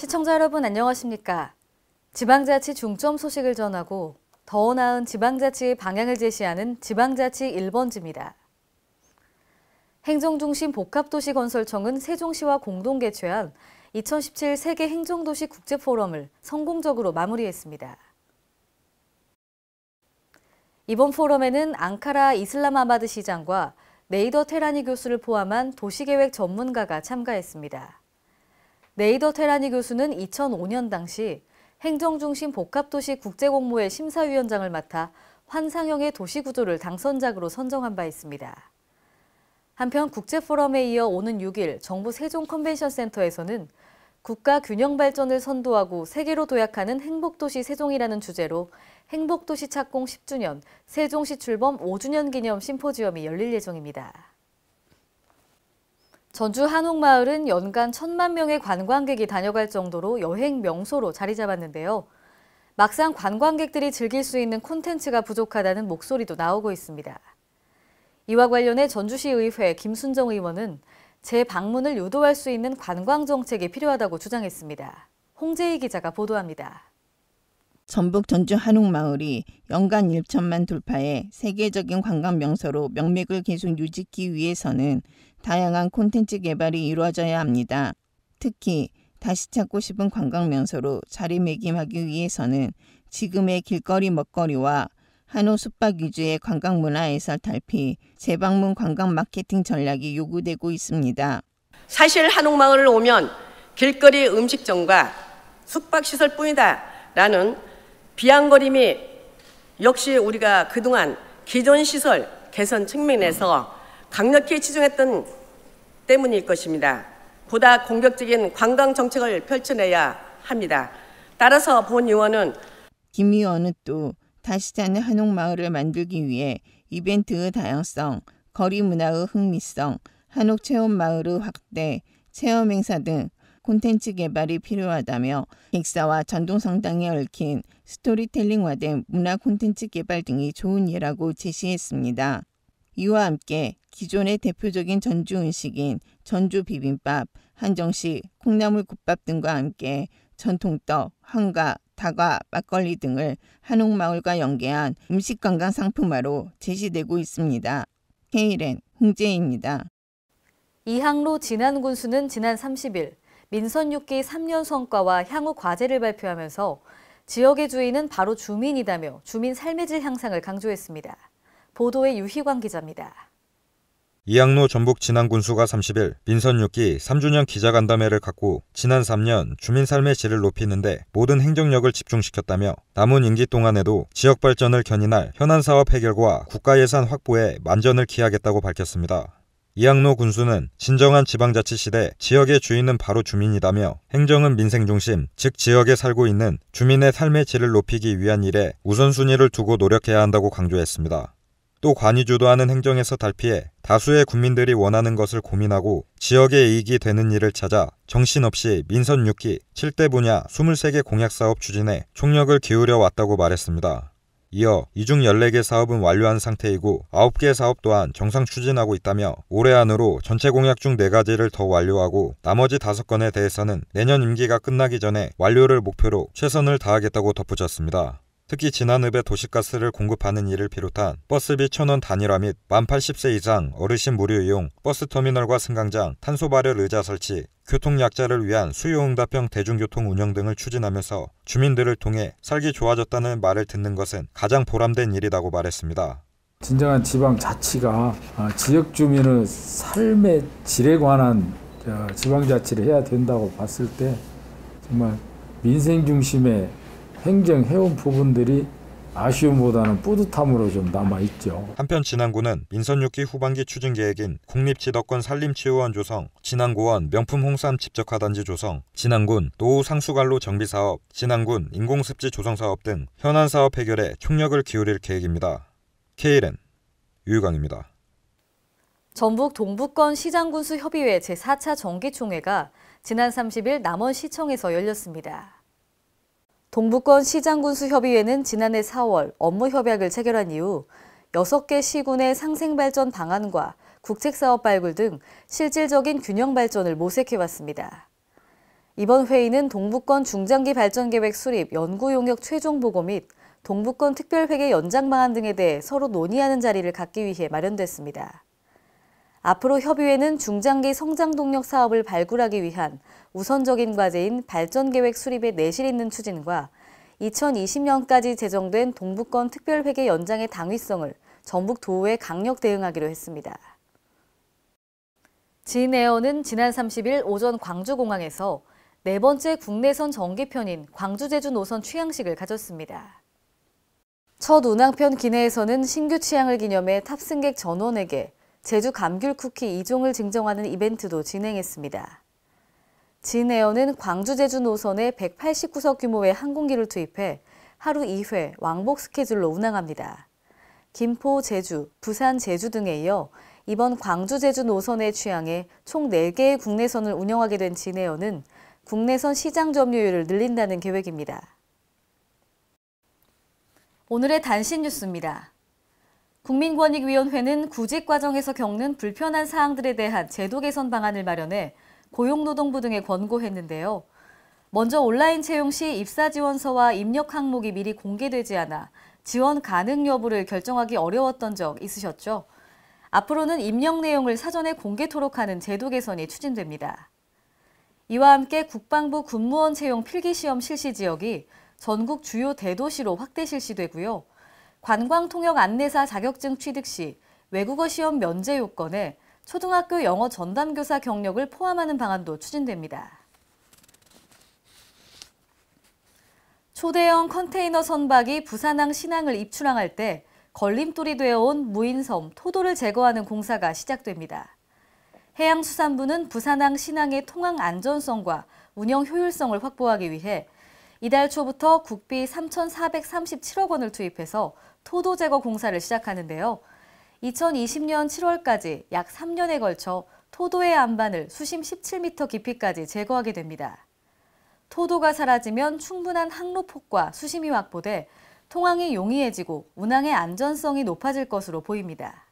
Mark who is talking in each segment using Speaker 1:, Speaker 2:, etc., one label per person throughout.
Speaker 1: 시청자 여러분 안녕하십니까? 지방자치 중점 소식을 전하고 더 나은 지방자치의 방향을 제시하는 지방자치 1번지입니다. 행정중심 복합도시건설청은 세종시와 공동 개최한 2017 세계 행정도시 국제포럼을 성공적으로 마무리했습니다. 이번 포럼에는 앙카라 이슬라마드 시장과 네이더 테라니 교수를 포함한 도시계획 전문가가 참가했습니다. 네이더 테라니 교수는 2005년 당시 행정중심 복합도시 국제공모회 심사위원장을 맡아 환상형의 도시구조를 당선작으로 선정한 바 있습니다. 한편 국제포럼에 이어 오는 6일 정부 세종컨벤션센터에서는 국가 균형 발전을 선도하고 세계로 도약하는 행복도시 세종이라는 주제로 행복도시 착공 10주년, 세종시 출범 5주년 기념 심포지엄이 열릴 예정입니다. 전주 한옥마을은 연간 천만 명의 관광객이 다녀갈 정도로 여행 명소로 자리 잡았는데요. 막상 관광객들이 즐길 수 있는 콘텐츠가 부족하다는 목소리도 나오고 있습니다. 이와 관련해 전주시의회 김순정 의원은 재방문을 유도할 수 있는 관광 정책이 필요하다고 주장했습니다. 홍재희 기자가 보도합니다.
Speaker 2: 전북 전주 한옥마을이 연간 1천만 돌파해 세계적인 관광 명소로 명맥을 계속 유지하기 위해서는 다양한 콘텐츠 개발이 이루어져야 합니다. 특히 다시 찾고 싶은 관광 명소로 자리매김하기 위해서는 지금의 길거리 먹거리와 한옥 숙박 위주의 관광 문화에서 탈피 재방문 관광 마케팅 전략이 요구되고 있습니다. 사실 한옥마을을 오면 길거리 음식점과 숙박시설뿐이다라는
Speaker 3: 비양거림이 역시 우리가 그동안 기존 시설 개선 측면에서 강력히 치중했던 때문일 것입니다. 보다 공격적인 관광 정책을 펼쳐내야 합니다. 따라서 본 의원은
Speaker 2: 김 의원은 또 다시 자는 한옥마을을 만들기 위해 이벤트의 다양성, 거리 문화의 흥미성, 한옥 체험마을의 확대, 체험 행사 등 콘텐츠 개발이 필요하다며 객사와 전동성당에 얽힌 스토리텔링화된 문화 콘텐츠 개발 등이 좋은 예라고 제시했습니다. 이와 함께 기존의 대표적인 전주 음식인 전주 비빔밥, 한정식, 콩나물 국밥 등과 함께 전통떡, 황과, 다과, 막걸리 등을 한옥마을과 연계한 음식관광 상품화로 제시되고 있습니다. 케이렌 홍재입니다.
Speaker 1: 이항로 진안군수는 지난 30일 민선 6기 3년 성과와 향후 과제를 발표하면서 지역의 주인은 바로 주민이다며 주민 삶의 질 향상을 강조했습니다. 보도에 유희광 기자입니다.
Speaker 3: 이양로 전북 진안군수가 30일 민선 6기 3주년 기자간담회를 갖고 지난 3년 주민 삶의 질을 높이는데 모든 행정력을 집중시켰다며 남은 임기 동안에도 지역 발전을 견인할 현안 사업 해결과 국가 예산 확보에 만전을 기하겠다고 밝혔습니다. 이항로 군수는 진정한 지방자치 시대 지역의 주인은 바로 주민이다며 행정은 민생 중심, 즉 지역에 살고 있는 주민의 삶의 질을 높이기 위한 일에 우선순위를 두고 노력해야 한다고 강조했습니다. 또 관이 주도하는 행정에서 달피해 다수의 국민들이 원하는 것을 고민하고 지역의 이익이 되는 일을 찾아 정신없이 민선 6기 7대 분야 23개 공약사업 추진에 총력을 기울여 왔다고 말했습니다. 이어 이 중 14개 사업은 완료한 상태이고 9개 사업 또한 정상 추진하고 있다며 올해 안으로 전체 공약 중 4가지를 더 완료하고 나머지 5건에 대해서는 내년 임기가 끝나기 전에 완료를 목표로 최선을 다하겠다고 덧붙였습니다. 특히 지난읍에 도시가스를 공급하는 일을 비롯한 버스비 천원 단일화 및 만 80세 이상 어르신 무료 이용, 버스터미널과 승강장, 탄소 발열 의자 설치, 교통 약자를 위한 수요응답형 대중교통 운영 등을 추진하면서 주민들을 통해 살기 좋아졌다는 말을 듣는 것은 가장 보람된 일이라고 말했습니다.
Speaker 1: 진정한 지방
Speaker 3: 자치가 어, 지역 주민의 삶의 질에 관한 어, 지방 자치를 해야 된다고 봤을 때 정말 민생 중심의 행정 해온 부분들이 아쉬움보다는 뿌듯함으로 좀 남아있죠. 한편 진안군은 민선 6기 후반기 추진 계획인 국립지덕권 산림치유원 조성, 진안고원 명품 홍삼 집적화단지 조성, 진안군 노후 상수관로 정비사업, 진안군 인공습지 조성사업 등 현안 사업 해결에 총력을 기울일 계획입니다. KLN 유유강입니다.
Speaker 1: 전북 동북권 시장군수 협의회 제4차 정기총회가 지난 30일 남원시청에서 열렸습니다. 동북권 시장군수협의회는 지난해 4월 업무 협약을 체결한 이후 6개 시군의 상생발전 방안과 국책사업 발굴 등 실질적인 균형 발전을 모색해왔습니다. 이번 회의는 동부권 중장기 발전계획 수립 연구 용역 최종 보고 및 동부권 특별회계 연장 방안 등에 대해 서로 논의하는 자리를 갖기 위해 마련됐습니다. 앞으로 협의회는 중장기 성장 동력 사업을 발굴하기 위한 우선적인 과제인 발전 계획 수립에 내실 있는 추진과 2020년까지 제정된 동북권 특별회계 연장의 당위성을 전북 도에 강력 대응하기로 했습니다. 진에어는 지난 30일 오전 광주공항에서 네 번째 국내선 정기편인 광주제주 노선 취향식을 가졌습니다. 첫 운항편 기내에서는 신규 취향을 기념해 탑승객 전원에게 제주 감귤 쿠키 2종을 증정하는 이벤트도 진행했습니다. 진에어는 광주 제주 노선에 189석 규모의 항공기를 투입해 하루 2회 왕복 스케줄로 운항합니다. 김포, 제주, 부산, 제주 등에 이어 이번 광주 제주 노선의 취향에 총 4개의 국내선을 운영하게 된 진에어는 국내선 시장 점유율을 늘린다는 계획입니다. 오늘의 단신 뉴스입니다. 국민권익위원회는 구직 과정에서 겪는 불편한 사항들에 대한 제도 개선 방안을 마련해 고용노동부 등에 권고했는데요. 먼저 온라인 채용 시 입사 지원서와 입력 항목이 미리 공개되지 않아 지원 가능 여부를 결정하기 어려웠던 적 있으셨죠? 앞으로는 입력 내용을 사전에 공개토록 하는 제도 개선이 추진됩니다. 이와 함께 국방부 군무원 채용 필기시험 실시 지역이 전국 주요 대도시로 확대 실시되고요. 관광통역 안내사 자격증 취득 시 외국어 시험 면제 요건에 초등학교 영어 전담교사 경력을 포함하는 방안도 추진됩니다. 초대형 컨테이너 선박이 부산항 신항을 입출항할 때 걸림돌이 되어온 무인섬 토도를 제거하는 공사가 시작됩니다. 해양수산부는 부산항 신항의 통항 안전성과 운영 효율성을 확보하기 위해 이달 초부터 국비 3,437억 원을 투입해서 토도 제거 공사를 시작하는데요. 2020년 7월까지 약 3년에 걸쳐 토도의 안반을 수심 17m 깊이까지 제거하게 됩니다. 토도가 사라지면 충분한 항로폭과 수심이 확보돼 통항이 용이해지고 운항의 안전성이 높아질 것으로 보입니다.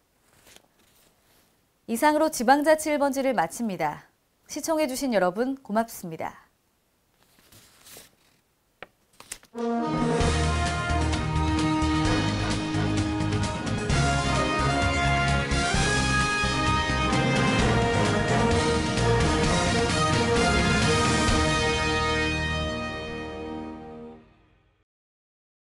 Speaker 1: 이상으로 지방자치 1번지를 마칩니다. 시청해주신 여러분 고맙습니다. Música